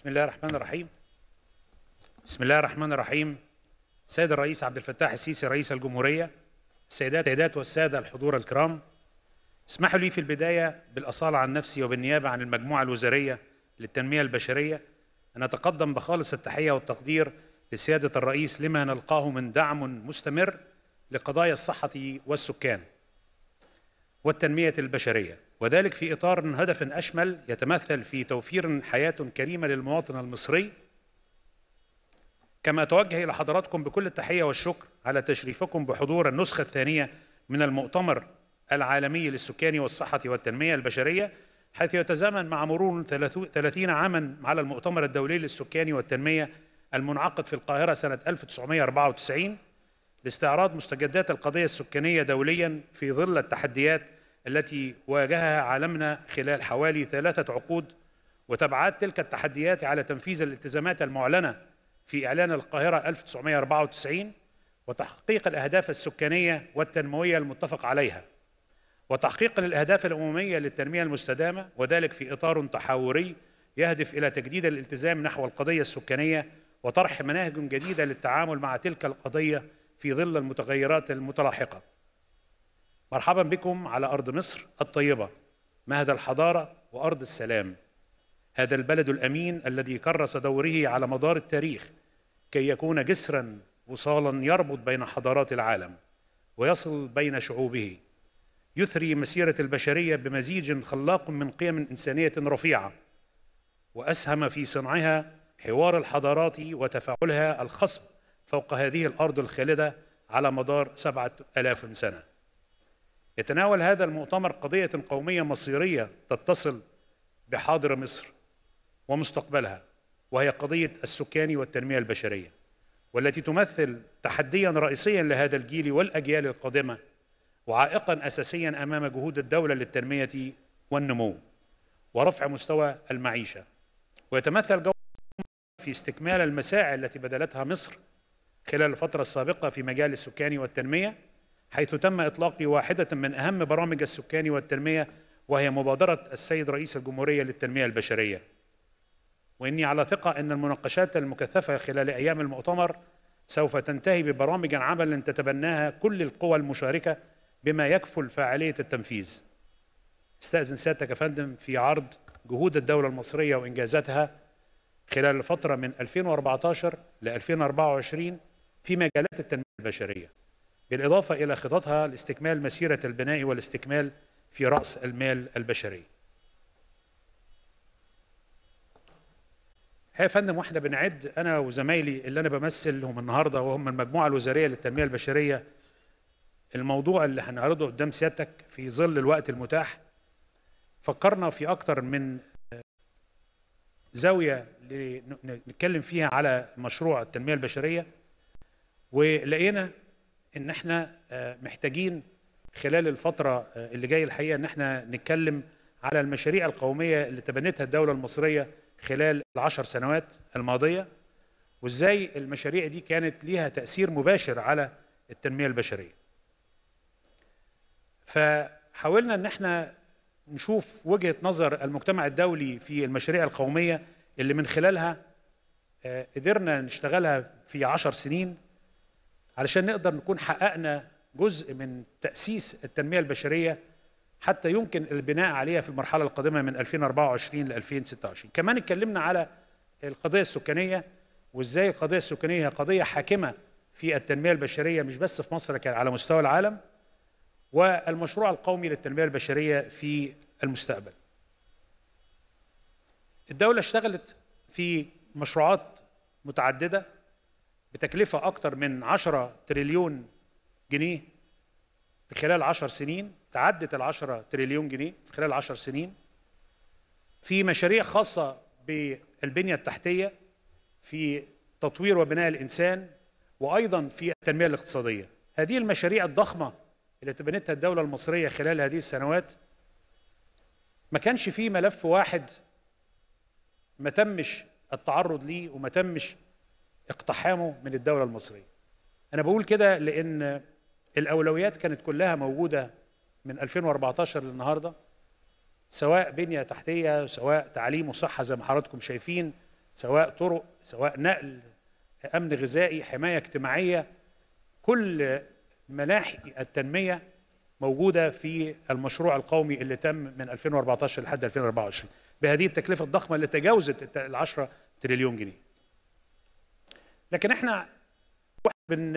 بسم الله الرحمن الرحيم بسم الله الرحمن الرحيم سيد الرئيس عبد الفتاح السيسي رئيس الجمهورية السيدات سيدات والسادة الحضور الكرام اسمحوا لي في البداية بالأصالة عن نفسي وبالنيابة عن المجموعة الوزارية للتنمية البشرية أن أتقدم بخالص التحية والتقدير لسيادة الرئيس لما نلقاه من دعم مستمر لقضايا الصحة والسكان والتنمية البشرية وذلك في إطار هدف أشمل يتمثل في توفير حياة كريمة للمواطن المصري كما أتوجه إلى حضراتكم بكل التحية والشكر على تشريفكم بحضور النسخة الثانية من المؤتمر العالمي للسكان والصحة والتنمية البشرية حيث يتزامن مع مرور 30 عاما على المؤتمر الدولي للسكان والتنمية المنعقد في القاهرة سنة 1994 لاستعراض مستجدات القضية السكانية دوليا في ظل التحديات التي واجهها عالمنا خلال حوالي ثلاثة عقود وتبعات تلك التحديات على تنفيذ الالتزامات المعلنة في إعلان القاهرة 1994 وتحقيق الأهداف السكانية والتنموية المتفق عليها وتحقيق الأهداف الأممية للتنمية المستدامة وذلك في إطار تحاوري يهدف إلى تجديد الالتزام نحو القضية السكانية وطرح مناهج جديدة للتعامل مع تلك القضية في ظل المتغيرات المتلاحقة مرحبا بكم على أرض مصر الطيبة مهد الحضارة وأرض السلام هذا البلد الأمين الذي كرس دوره على مدار التاريخ كي يكون جسرا وصالا يربط بين حضارات العالم ويصل بين شعوبه يثري مسيرة البشرية بمزيج خلاق من قيم إنسانية رفيعة وأسهم في صنعها حوار الحضارات وتفاعلها الخصب فوق هذه الأرض الخالدة على مدار سبعة ألاف سنة يتناول هذا المؤتمر قضية قومية مصيرية تتصل بحاضر مصر ومستقبلها وهي قضية السكان والتنمية البشرية والتي تمثل تحديا رئيسيا لهذا الجيل والأجيال القادمة وعائقا أساسيا أمام جهود الدولة للتنمية والنمو ورفع مستوى المعيشة ويتمثل جو في استكمال المساعي التي بذلتها مصر خلال الفترة السابقة في مجال السكان والتنمية حيث تم إطلاق واحدة من أهم برامج السكان والتنمية وهي مبادرة السيد رئيس الجمهورية للتنمية البشرية وإني على ثقة أن المناقشات المكثفة خلال أيام المؤتمر سوف تنتهي ببرامج عمل تتبناها كل القوى المشاركة بما يكفل فعالية التنفيذ استأذن سيادتك يا فندم في عرض جهود الدولة المصرية وإنجازاتها خلال الفترة من 2014 ل 2024 في مجالات التنمية البشرية بالإضافة إلى خططها لاستكمال مسيرة البناء والاستكمال في رأس المال البشري يا فندم واحنا بنعد انا وزمايلي اللي انا بمثلهم النهارده وهم المجموعه الوزاريه للتنميه البشريه الموضوع اللي هنعرضه قدام سيادتك في ظل الوقت المتاح فكرنا في اكتر من زاويه نتكلم فيها على مشروع التنميه البشريه ولقينا ان احنا آه، محتاجين خلال الفتره آه، اللي جايه الحقيقه ان احنا نتكلم على المشاريع القوميه اللي تبنتها الدوله المصريه خلال العشر سنوات الماضيه وازاي المشاريع دي كانت ليها تاثير مباشر على التنميه البشريه. فحاولنا ان احنا نشوف وجهه نظر المجتمع الدولي في المشاريع القوميه اللي من خلالها آه، قدرنا نشتغلها في عشر سنين علشان نقدر نكون حققنا جزء من تأسيس التنمية البشرية حتى يمكن البناء عليها في المرحلة القادمة من 2024 ل 2026 كمان اتكلمنا على القضية السكانية وازاي القضية السكانية هي قضية حاكمة في التنمية البشرية مش بس في مصر لكن على مستوى العالم والمشروع القومي للتنمية البشرية في المستقبل الدولة اشتغلت في مشروعات متعددة بتكلفة أكتر من 10 تريليون جنيه في خلال 10 سنين تعدت ال 10 تريليون جنيه في خلال 10 سنين في مشاريع خاصة بالبنية التحتية في تطوير وبناء الإنسان وأيضا في التنمية الاقتصادية هذه المشاريع الضخمة اللي تبنتها الدولة المصرية خلال هذه السنوات ما كانش فيه ملف واحد ما تمش التعرض ليه وما تمش اقتحامه من الدولة المصرية أنا بقول كده لأن الأولويات كانت كلها موجودة من 2014 للنهاردة سواء بنية تحتية سواء تعليم وصحة زي ما حضراتكم شايفين سواء طرق سواء نقل أمن غذائي حماية اجتماعية كل مناحي التنمية موجودة في المشروع القومي اللي تم من 2014 لحد 2024 بهذه التكلفة الضخمة اللي تجاوزت ال 10 تريليون جنيه لكن احنا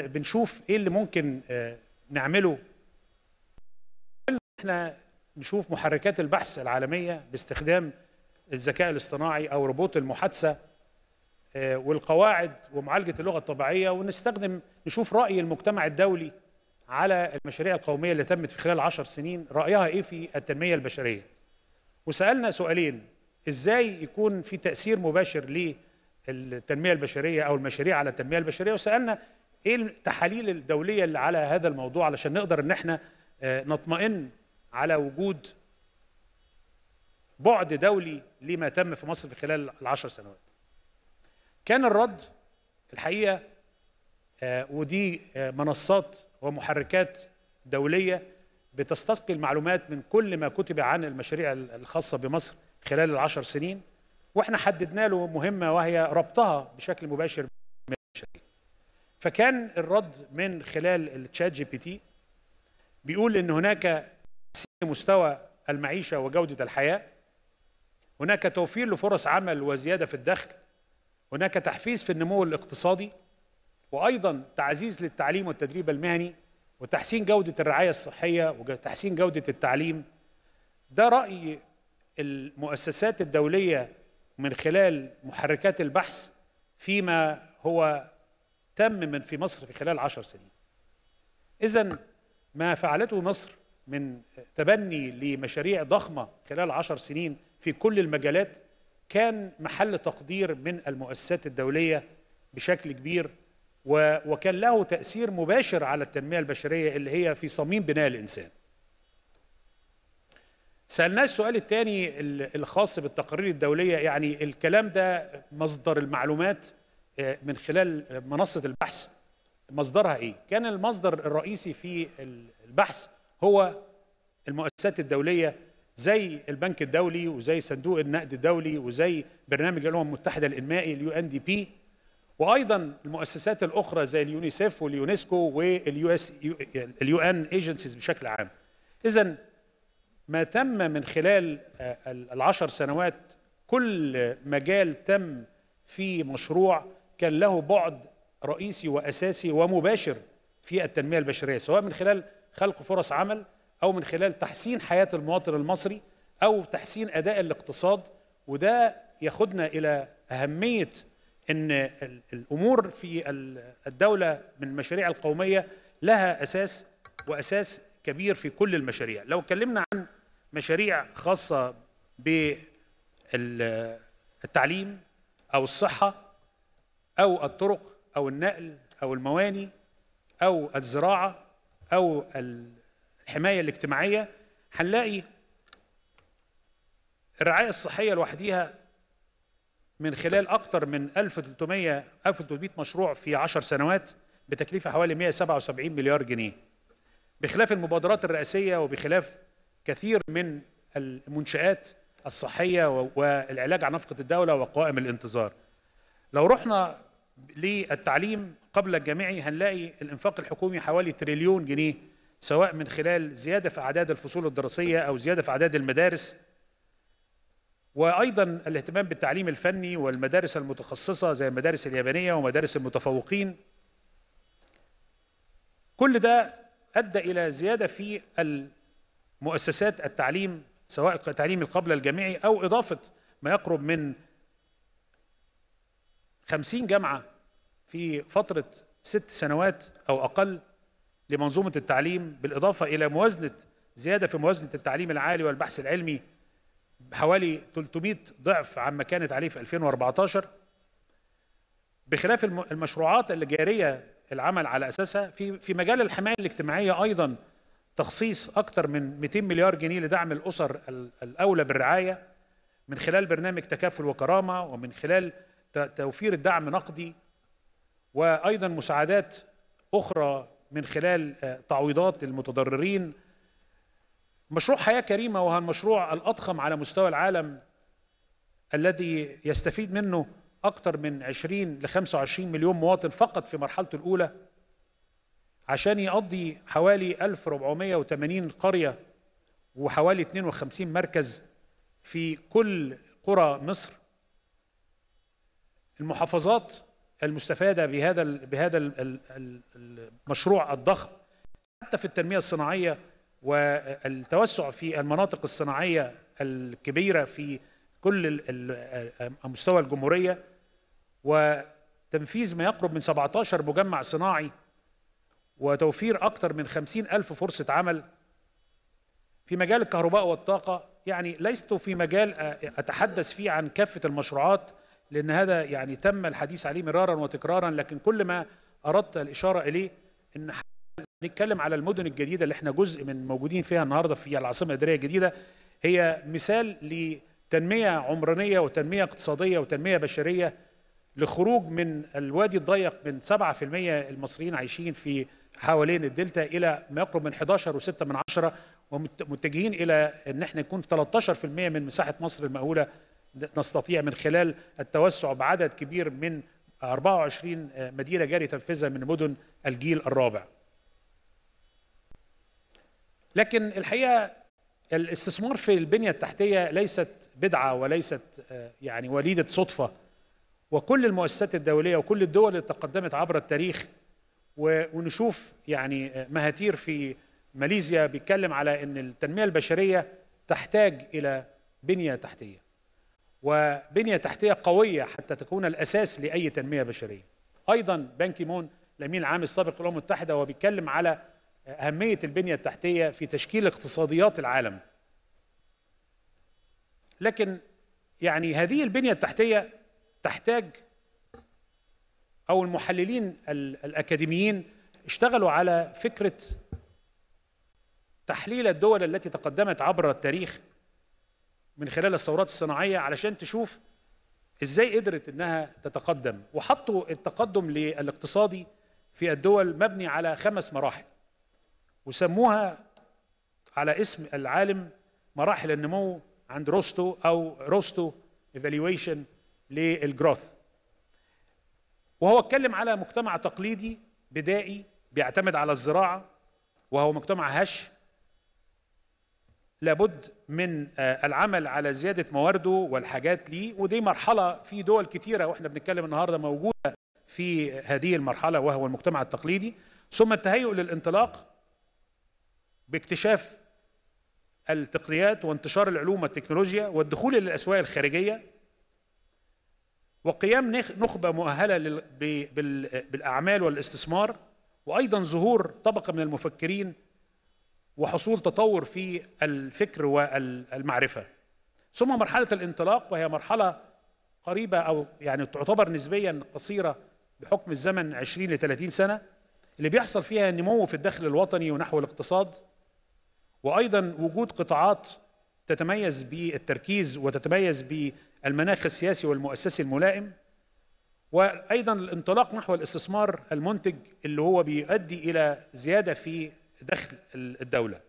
بنشوف ايه اللي ممكن آه، نعمله احنا نشوف محركات البحث العالميه باستخدام الذكاء الاصطناعي او روبوت المحادثه آه، والقواعد ومعالجه اللغه الطبيعيه ونستخدم نشوف راي المجتمع الدولي على المشاريع القوميه اللي تمت في خلال عشر سنين رايها ايه في التنميه البشريه وسالنا سؤالين ازاي يكون في تاثير مباشر التنميه البشريه او المشاريع على التنميه البشريه وسالنا ايه التحاليل الدوليه اللي على هذا الموضوع علشان نقدر ان احنا آه، نطمئن على وجود بعد دولي لما تم في مصر في خلال العشر سنوات كان الرد الحقيقه آه، ودي آه، منصات ومحركات دوليه بتستسقي المعلومات من كل ما كتب عن المشاريع الخاصه بمصر خلال العشر سنين واحنا حددنا له مهمه وهي ربطها بشكل مباشر فكان الرد من خلال التشات جي بي تي بيقول ان هناك مستوى المعيشه وجوده الحياه هناك توفير لفرص عمل وزياده في الدخل هناك تحفيز في النمو الاقتصادي وايضا تعزيز للتعليم والتدريب المهني وتحسين جوده الرعايه الصحيه وتحسين جوده التعليم ده راي المؤسسات الدوليه من خلال محركات البحث فيما هو تم من في مصر في خلال عشر سنين إذا ما فعلته مصر من تبني لمشاريع ضخمة خلال عشر سنين في كل المجالات كان محل تقدير من المؤسسات الدولية بشكل كبير وكان له تأثير مباشر على التنمية البشرية اللي هي في صميم بناء الإنسان سالناه السؤال الثاني الخاص بالتقارير الدوليه يعني الكلام ده مصدر المعلومات آه، من خلال منصه البحث مصدرها ايه؟ كان المصدر الرئيسي في البحث هو المؤسسات الدوليه زي البنك الدولي وزي صندوق النقد الدولي وزي برنامج الامم المتحده الانمائي اليو ان دي بي وايضا المؤسسات الاخرى زي اليونيسيف واليونسكو واليو اس اليو ان ايجنسيز بشكل عام. اذا ما تم من خلال آه، العشر سنوات كل مجال تم في مشروع كان له بعد رئيسي واساسي ومباشر في التنميه البشريه سواء من خلال خلق فرص عمل او من خلال تحسين حياه المواطن المصري او تحسين اداء الاقتصاد وده ياخدنا الى اهميه ان الامور في الدوله من المشاريع القوميه لها اساس واساس كبير في كل المشاريع لو اتكلمنا عن مشاريع خاصه بالتعليم او الصحه او الطرق او النقل او المواني او الزراعه او الحمايه الاجتماعيه هنلاقي الرعايه الصحيه لوحديها من خلال اكثر من 1300 1300 مشروع في 10 سنوات بتكلفه حوالي 177 مليار جنيه بخلاف المبادرات الرئاسيه وبخلاف كثير من المنشآت الصحية والعلاج عن نفقة الدولة وقوائم الانتظار لو رحنا للتعليم قبل الجامعي هنلاقي الإنفاق الحكومي حوالي تريليون جنيه سواء من خلال زيادة في أعداد الفصول الدراسية أو زيادة في أعداد المدارس وأيضا الاهتمام بالتعليم الفني والمدارس المتخصصة زي المدارس اليابانية ومدارس المتفوقين كل ده أدى إلى زيادة في مؤسسات التعليم سواء التعليم القبل الجامعي أو إضافة ما يقرب من خمسين جامعة في فترة ست سنوات أو أقل لمنظومة التعليم بالإضافة إلى موازنة زيادة في موازنة التعليم العالي والبحث العلمي حوالي 300 ضعف عما كانت عليه في 2014 بخلاف المشروعات الجارية العمل على أساسها في في مجال الحماية الاجتماعية أيضا تخصيص أكثر من 200 مليار جنيه لدعم الأسر الأولى بالرعاية من خلال برنامج تكافل وكرامة ومن خلال توفير الدعم نقدي وأيضا مساعدات أخرى من خلال آه، تعويضات المتضررين مشروع حياة كريمة وهو المشروع الأضخم على مستوى العالم الذي يستفيد منه أكثر من 20 ل 25 مليون مواطن فقط في مرحلته الأولى عشان يقضي حوالي 1480 قرية وحوالي 52 مركز في كل قرى مصر المحافظات المستفادة بهذا بهذا المشروع الضخم حتى في التنمية الصناعية والتوسع في المناطق الصناعية الكبيرة في كل مستوى الجمهورية وتنفيذ ما يقرب من 17 مجمع صناعي وتوفير أكثر من خمسين ألف فرصة عمل في مجال الكهرباء والطاقة يعني لست في مجال آه، أتحدث فيه عن كافة المشروعات لأن هذا يعني تم الحديث عليه مرارا وتكرارا لكن كل ما أردت الإشارة إليه أن نتكلم على المدن الجديدة اللي احنا جزء من موجودين فيها النهاردة في العاصمة الإدارية الجديدة هي مثال لتنمية عمرانية وتنمية اقتصادية وتنمية بشرية لخروج من الوادي الضيق من 7% المصريين عايشين في حوالين الدلتا الى ما يقرب من 11 و6 من عشرة ومتجهين الى ان احنا نكون في 13% من مساحه مصر المأهوله نستطيع من خلال التوسع بعدد كبير من 24 مدينه جاري تنفيذها من مدن الجيل الرابع. لكن الحقيقه الاستثمار في البنيه التحتيه ليست بدعه وليست يعني وليده صدفه وكل المؤسسات الدوليه وكل الدول اللي تقدمت عبر التاريخ ونشوف يعني مهاتير في ماليزيا بيتكلم على ان التنميه البشريه تحتاج الى بنيه تحتيه وبنيه تحتيه قويه حتى تكون الاساس لاي تنميه بشريه ايضا بانكي مون الامين العام السابق للامم المتحده وهو بيتكلم على اهميه البنيه التحتيه في تشكيل اقتصاديات العالم لكن يعني هذه البنيه التحتيه تحتاج او المحللين الاكاديميين اشتغلوا على فكره تحليل الدول التي تقدمت عبر التاريخ من خلال الثورات الصناعيه علشان تشوف ازاي قدرت انها تتقدم وحطوا التقدم الاقتصادي في الدول مبني على خمس مراحل وسموها على اسم العالم مراحل النمو عند روستو او روستو ايفالويشن للجروث وهو اتكلم على مجتمع تقليدي بدائي بيعتمد على الزراعه وهو مجتمع هش لابد من آه، العمل على زياده موارده والحاجات ليه ودي مرحله في دول كتيره واحنا بنتكلم النهارده موجوده في هذه المرحله وهو المجتمع التقليدي ثم التهيؤ للانطلاق باكتشاف التقنيات وانتشار العلوم والتكنولوجيا والدخول الى الاسواق الخارجيه وقيام نخبه مؤهله بالاعمال والاستثمار وايضا ظهور طبقه من المفكرين وحصول تطور في الفكر والمعرفه ثم مرحله الانطلاق وهي مرحله قريبه او يعني تعتبر نسبيا قصيره بحكم الزمن 20 ل 30 سنه اللي بيحصل فيها نمو في الدخل الوطني ونحو الاقتصاد وايضا وجود قطاعات تتميز بالتركيز وتتميز المناخ السياسي والمؤسسي الملائم وايضا الانطلاق نحو الاستثمار المنتج اللي هو بيؤدي الى زياده في دخل الدوله.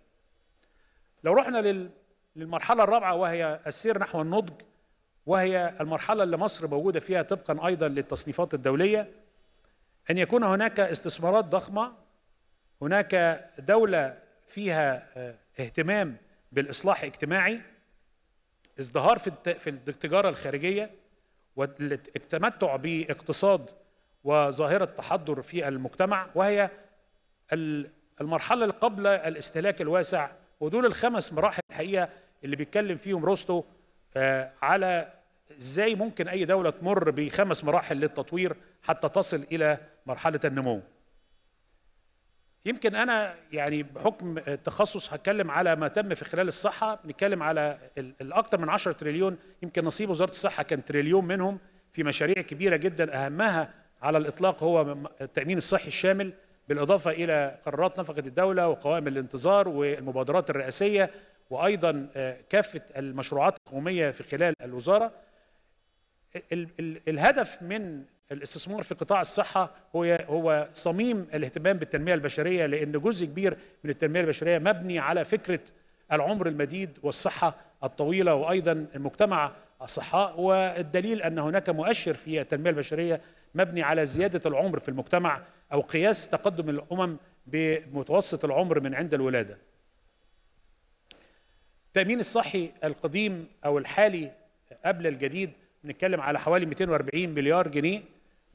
لو رحنا للمرحله الرابعه وهي السير نحو النضج وهي المرحله اللي مصر موجوده فيها طبقا ايضا للتصنيفات الدوليه ان يكون هناك استثمارات ضخمه هناك دوله فيها آه، اهتمام بالاصلاح الاجتماعي ازدهار في في التجاره الخارجيه والتمتع باقتصاد وظاهره تحضر في المجتمع وهي المرحله اللي قبل الاستهلاك الواسع ودول الخمس مراحل الحقيقه اللي بيتكلم فيهم روستو آه، على ازاي ممكن اي دوله تمر بخمس مراحل للتطوير حتى تصل الى مرحله النمو يمكن انا يعني بحكم التخصص هتكلم على ما تم في خلال الصحه بنتكلم على الاكثر من 10 تريليون يمكن نصيب وزاره الصحه كان تريليون منهم في مشاريع كبيره جدا اهمها على الاطلاق هو التامين الصحي الشامل بالاضافه الى قرارات نفقه الدوله وقوائم الانتظار والمبادرات الرئاسيه وايضا آه، كافه المشروعات القوميه في خلال الوزاره الهدف من الاستثمار في قطاع الصحة هو هو صميم الاهتمام بالتنمية البشرية لأن جزء كبير من التنمية البشرية مبني على فكرة العمر المديد والصحة الطويلة وأيضا المجتمع الصحاء والدليل أن هناك مؤشر في التنمية البشرية مبني على زيادة العمر في المجتمع أو قياس تقدم الأمم بمتوسط العمر من عند الولادة التأمين الصحي القديم أو الحالي قبل الجديد بنتكلم على حوالي 240 مليار جنيه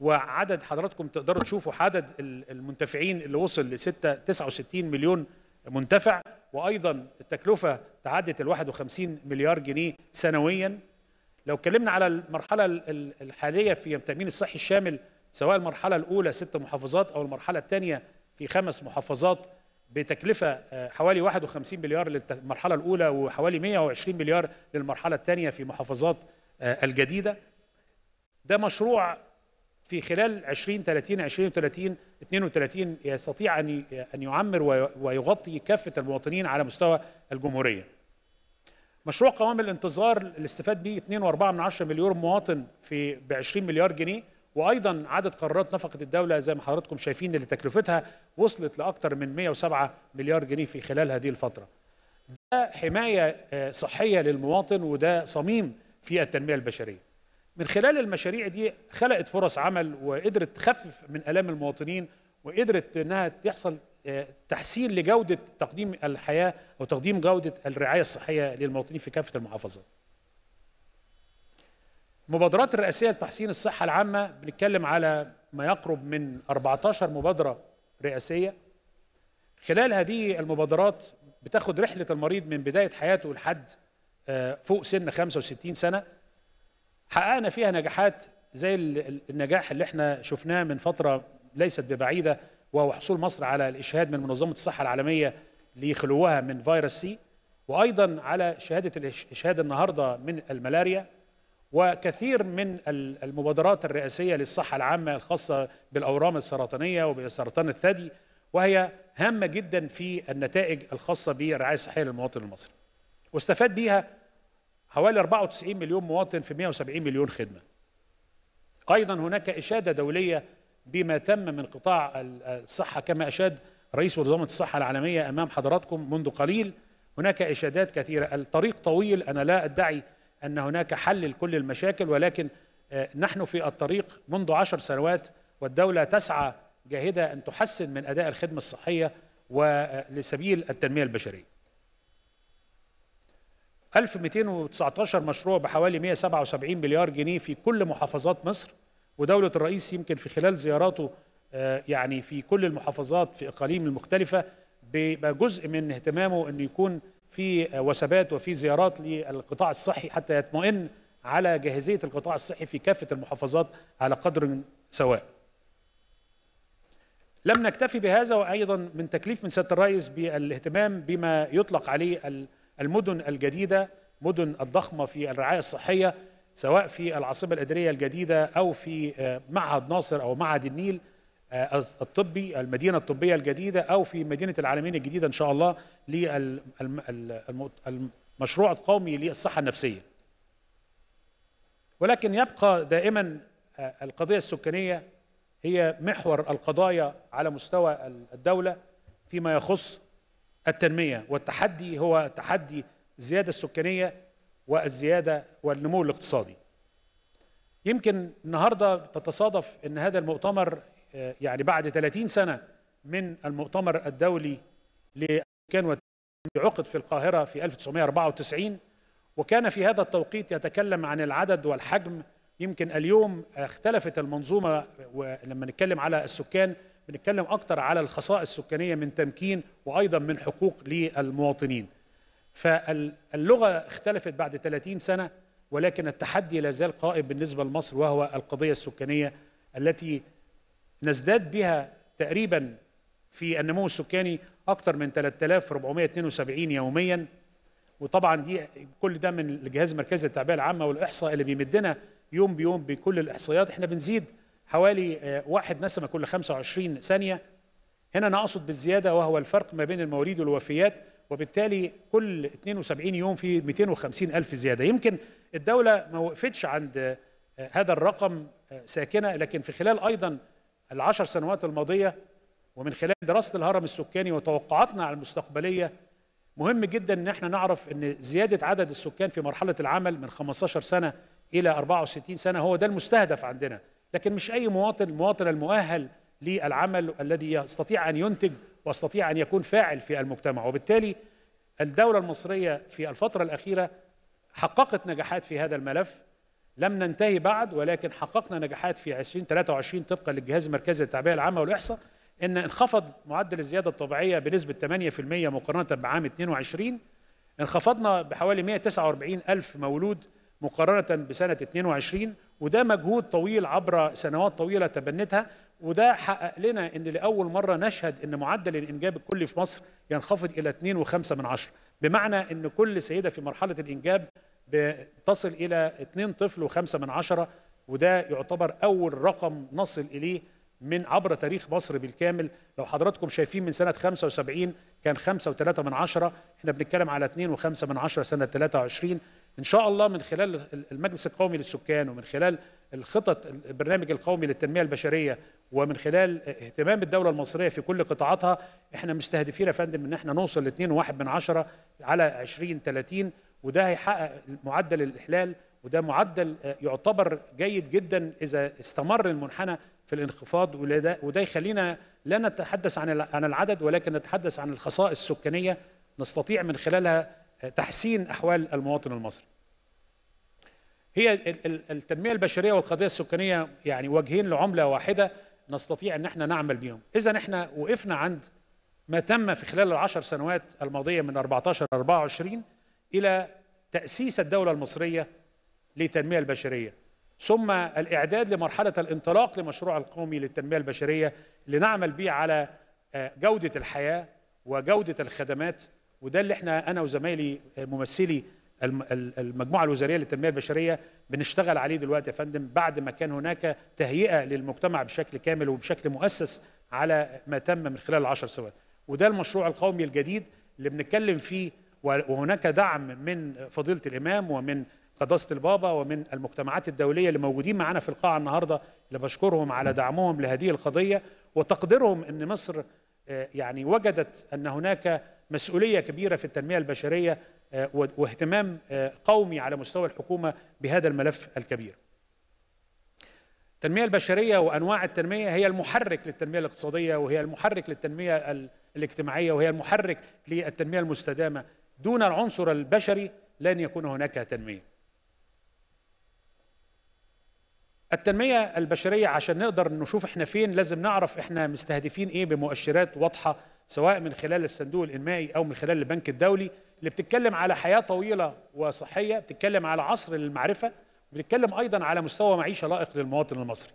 وعدد حضراتكم تقدروا تشوفوا عدد المنتفعين اللي وصل ل 69 مليون منتفع وايضا التكلفه تعدت ال 51 مليار جنيه سنويا لو اتكلمنا على المرحله الحاليه في التامين الصحي الشامل سواء المرحله الاولى ست محافظات او المرحله الثانيه في خمس محافظات بتكلفه آه، حوالي 51 مليار للمرحله الاولى وحوالي 120 مليار للمرحله الثانيه في محافظات آه، الجديده ده مشروع في خلال 20 30 20 30 32 يستطيع ان ان يعمر ويغطي كافه المواطنين على مستوى الجمهوريه. مشروع قوام الانتظار اللي استفاد بيه 2.4 مليون مواطن في ب 20 مليار جنيه وايضا عدد قرارات نفقه الدوله زي ما حضراتكم شايفين اللي تكلفتها وصلت لاكثر من 107 مليار جنيه في خلال هذه الفتره. ده حمايه آه، صحيه للمواطن وده صميم في التنميه البشريه. من خلال المشاريع دي خلقت فرص عمل وقدرت تخفف من الام المواطنين وقدرت انها تحصل آه، تحسين لجوده تقديم الحياه او تقديم جوده الرعايه الصحيه للمواطنين في كافه المحافظات. المبادرات الرئاسيه لتحسين الصحه العامه بنتكلم على ما يقرب من 14 مبادره رئاسيه خلال هذه المبادرات بتاخد رحله المريض من بدايه حياته لحد آه، فوق سن 65 سنه حققنا فيها نجاحات زي النجاح اللي احنا شفناه من فتره ليست ببعيده وهو حصول مصر على الاشهاد من منظمه الصحه العالميه لخلوها من فيروس سي وايضا على شهاده الاشهاد النهارده من الملاريا وكثير من المبادرات الرئاسيه للصحه العامه الخاصه بالاورام السرطانيه وبسرطان الثدي وهي هامه جدا في النتائج الخاصه بالرعايه الصحيه للمواطن المصري واستفاد بيها حوالي 94 مليون مواطن في 170 مليون خدمة أيضا هناك إشادة دولية بما تم من قطاع الصحة كما أشاد رئيس منظمة الصحة العالمية أمام حضراتكم منذ قليل هناك إشادات كثيرة الطريق طويل أنا لا أدعي أن هناك حل لكل المشاكل ولكن آه، نحن في الطريق منذ عشر سنوات والدولة تسعى جاهدة أن تحسن من أداء الخدمة الصحية ولسبيل آه، التنمية البشرية 1219 مشروع بحوالي 177 مليار جنيه في كل محافظات مصر ودولة الرئيس يمكن في خلال زياراته آه، يعني في كل المحافظات في اقاليم المختلفه بيبقى جزء من اهتمامه انه يكون في آه، وثبات وفي زيارات للقطاع الصحي حتى يطمئن على جاهزيه القطاع الصحي في كافه المحافظات على قدر سواء. لم نكتفي بهذا وايضا من تكليف من سياده الرئيس بالاهتمام بما يطلق عليه المدن الجديده مدن الضخمه في الرعايه الصحيه سواء في العاصمه الاداريه الجديده او في آه، معهد ناصر او معهد النيل آه، الطبي المدينه الطبيه الجديده او في مدينه العالمين الجديده ان شاء الله للمشروع القومي للصحه النفسيه. ولكن يبقى دائما آه، القضيه السكانيه هي محور القضايا على مستوى الدوله فيما يخص التنميه والتحدي هو تحدي الزياده السكانيه والزياده والنمو الاقتصادي. يمكن النهارده تتصادف ان هذا المؤتمر آه، يعني بعد 30 سنه من المؤتمر الدولي للسكان والتنميه عقد في القاهره في 1994 وكان في هذا التوقيت يتكلم عن العدد والحجم يمكن اليوم اختلفت المنظومه ولما نتكلم على السكان بنتكلم اكتر على الخصائص السكانيه من تمكين وايضا من حقوق للمواطنين فاللغه اختلفت بعد 30 سنه ولكن التحدي لا زال قائم بالنسبه لمصر وهو القضيه السكانيه التي نزداد بها تقريبا في النمو السكاني اكثر من 3472 يوميا وطبعا دي كل ده من الجهاز المركزي للتعبئه العامه والاحصاء اللي بيمدنا يوم بيوم بكل الاحصائيات احنا بنزيد حوالي آه، واحد نسمة كل 25 ثانية هنا نقصد بالزيادة وهو الفرق ما بين المواليد والوفيات وبالتالي كل 72 يوم في 250 ألف زيادة يمكن الدولة ما وقفتش عند آه، هذا الرقم آه، ساكنة لكن في خلال أيضا العشر سنوات الماضية ومن خلال دراسة الهرم السكاني وتوقعاتنا على المستقبلية مهم جدا ان احنا نعرف ان زيادة عدد السكان في مرحلة العمل من 15 سنة إلى 64 سنة هو ده المستهدف عندنا لكن مش أي مواطن المواطن المؤهل للعمل الذي يستطيع أن ينتج ويستطيع أن يكون فاعل في المجتمع وبالتالي الدولة المصرية في الفترة الأخيرة حققت نجاحات في هذا الملف لم ننتهي بعد ولكن حققنا نجاحات في 2023 طبقا للجهاز المركزي للتعبئة العامة والإحصاء إن انخفض معدل الزيادة الطبيعية بنسبة 8% مقارنة بعام 22 انخفضنا بحوالي 149 ألف مولود مقارنة بسنة 22 وده مجهود طويل عبر سنوات طويله تبنتها وده حقق لنا ان لاول مره نشهد ان معدل الانجاب الكلي في مصر ينخفض الى 2.5 من عشرة بمعنى ان كل سيده في مرحله الانجاب بتصل الى 2 طفل و5 من عشرة وده يعتبر اول رقم نصل اليه من عبر تاريخ مصر بالكامل لو حضراتكم شايفين من سنة 75 كان 5.3 من عشرة احنا بنتكلم على 2.5 من عشرة سنة 23 ان شاء الله من خلال المجلس القومي للسكان ومن خلال الخطط البرنامج القومي للتنميه البشريه ومن خلال اهتمام الدوله المصريه في كل قطاعاتها احنا مستهدفين يا فندم ان احنا نوصل ل 2.1 من 20 على وده هيحقق معدل الاحلال وده معدل آه، يعتبر جيد جدا اذا استمر المنحنى في الانخفاض وده, وده يخلينا لا نتحدث عن عن العدد ولكن نتحدث عن الخصائص السكانيه نستطيع من خلالها آه، تحسين احوال المواطن المصري هي التنميه البشريه والقضيه السكانيه يعني وجهين لعمله واحده نستطيع ان احنا نعمل بيهم اذا احنا وقفنا عند ما تم في خلال العشر سنوات الماضيه من 14 24 الى تاسيس الدوله المصريه للتنميه البشريه ثم الاعداد لمرحله الانطلاق لمشروع القومي للتنميه البشريه لنعمل بيه على آه، جوده الحياه وجوده الخدمات وده اللي احنا انا وزمايلي آه، ممثلي المجموعه الوزاريه للتنميه البشريه بنشتغل عليه دلوقتي يا فندم بعد ما كان هناك تهيئه للمجتمع بشكل كامل وبشكل مؤسس على ما تم من خلال العشر سنوات وده المشروع القومي الجديد اللي بنتكلم فيه وهناك دعم من فضيله الامام ومن قداسه البابا ومن المجتمعات الدوليه اللي موجودين معانا في القاعه النهارده اللي بشكرهم على دعمهم لهذه القضيه وتقديرهم ان مصر آه، يعني وجدت ان هناك مسؤوليه كبيره في التنميه البشريه آه، واهتمام آه، قومي على مستوى الحكومة بهذا الملف الكبير التنمية البشرية وأنواع التنمية هي المحرك للتنمية الاقتصادية وهي المحرك للتنمية الاجتماعية وهي المحرك للتنمية المستدامة دون العنصر البشري لن يكون هناك تنمية التنمية البشرية عشان نقدر نشوف احنا فين لازم نعرف احنا مستهدفين ايه بمؤشرات واضحة سواء من خلال الصندوق الإنمائي أو من خلال البنك الدولي اللي بتتكلم على حياه طويله وصحيه بتتكلم على عصر للمعرفه بتتكلم ايضا على مستوى معيشه لائق للمواطن المصري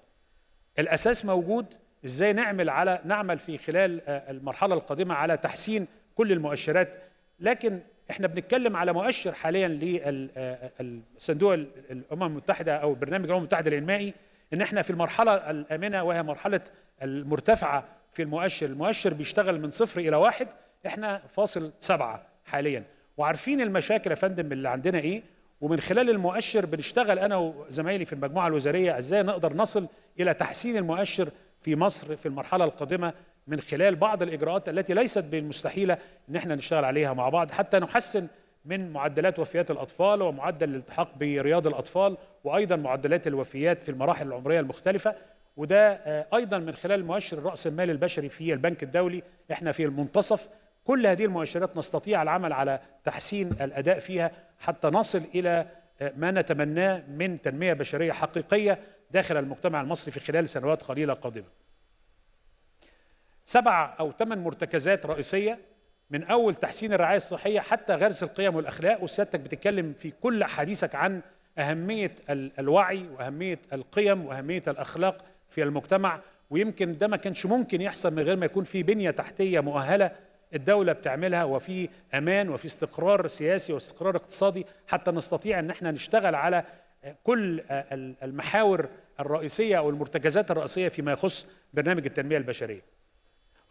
الاساس موجود ازاي نعمل على نعمل في خلال آه، المرحله القادمه على تحسين كل المؤشرات لكن احنا بنتكلم على مؤشر حاليا للصندوق آه، آه، الامم المتحده او برنامج الامم المتحده الانمائي ان احنا في المرحله الامنه وهي مرحله المرتفعه في المؤشر المؤشر بيشتغل من صفر الى واحد احنا فاصل سبعه حاليا وعارفين المشاكل يا فندم اللي عندنا ايه ومن خلال المؤشر بنشتغل انا وزمايلي في المجموعه الوزاريه ازاي نقدر نصل الى تحسين المؤشر في مصر في المرحله القادمه من خلال بعض الاجراءات التي ليست بالمستحيله ان احنا نشتغل عليها مع بعض حتى نحسن من معدلات وفيات الاطفال ومعدل الالتحاق برياض الاطفال وايضا معدلات الوفيات في المراحل العمريه المختلفه وده آه، ايضا من خلال مؤشر راس المال البشري في البنك الدولي احنا في المنتصف كل هذه المؤشرات نستطيع العمل على تحسين الاداء فيها حتى نصل الى ما نتمناه من تنميه بشريه حقيقيه داخل المجتمع المصري في خلال سنوات قليله قادمه. سبع او ثمان مرتكزات رئيسيه من اول تحسين الرعايه الصحيه حتى غرس القيم والاخلاق وسيادتك بتتكلم في كل حديثك عن اهميه الوعي واهميه القيم واهميه الاخلاق في المجتمع ويمكن ده ما كانش ممكن يحصل من غير ما يكون في بنيه تحتيه مؤهله الدولة بتعملها وفي أمان وفي استقرار سياسي واستقرار اقتصادي حتى نستطيع أن احنا نشتغل على آه، كل آه، المحاور الرئيسية أو المرتكزات الرئيسية فيما يخص برنامج التنمية البشرية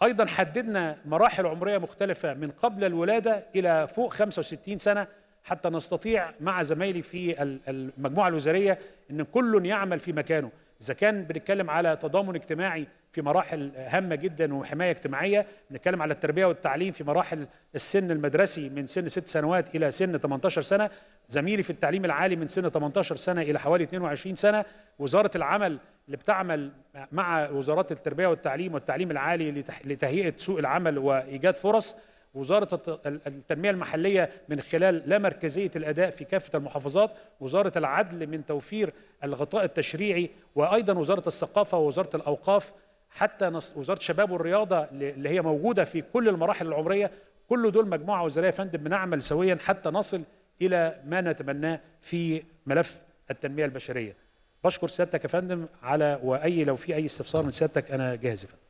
أيضا حددنا مراحل عمرية مختلفة من قبل الولادة إلى فوق 65 سنة حتى نستطيع مع زمايلي في المجموعة الوزارية أن كل يعمل في مكانه إذا كان بنتكلم على تضامن اجتماعي في مراحل هامه جدا وحمايه اجتماعيه بنتكلم على التربيه والتعليم في مراحل السن المدرسي من سن ست سنوات الى سن 18 سنه زميلي في التعليم العالي من سن 18 سنه الى حوالي 22 سنه وزاره العمل اللي بتعمل مع وزارات التربيه والتعليم والتعليم العالي لتهيئه سوق العمل وايجاد فرص وزارة التنمية المحلية من خلال لا مركزية الأداء في كافة المحافظات وزارة العدل من توفير الغطاء التشريعي وأيضا وزارة الثقافة ووزارة الأوقاف حتى وزاره الشباب والرياضه اللي هي موجوده في كل المراحل العمريه كل دول مجموعه وزاريه يا فندم بنعمل سويا حتى نصل الى ما نتمناه في ملف التنميه البشريه بشكر سيادتك يا فندم على واي لو في اي استفسار من سيادتك انا جاهز يا فندم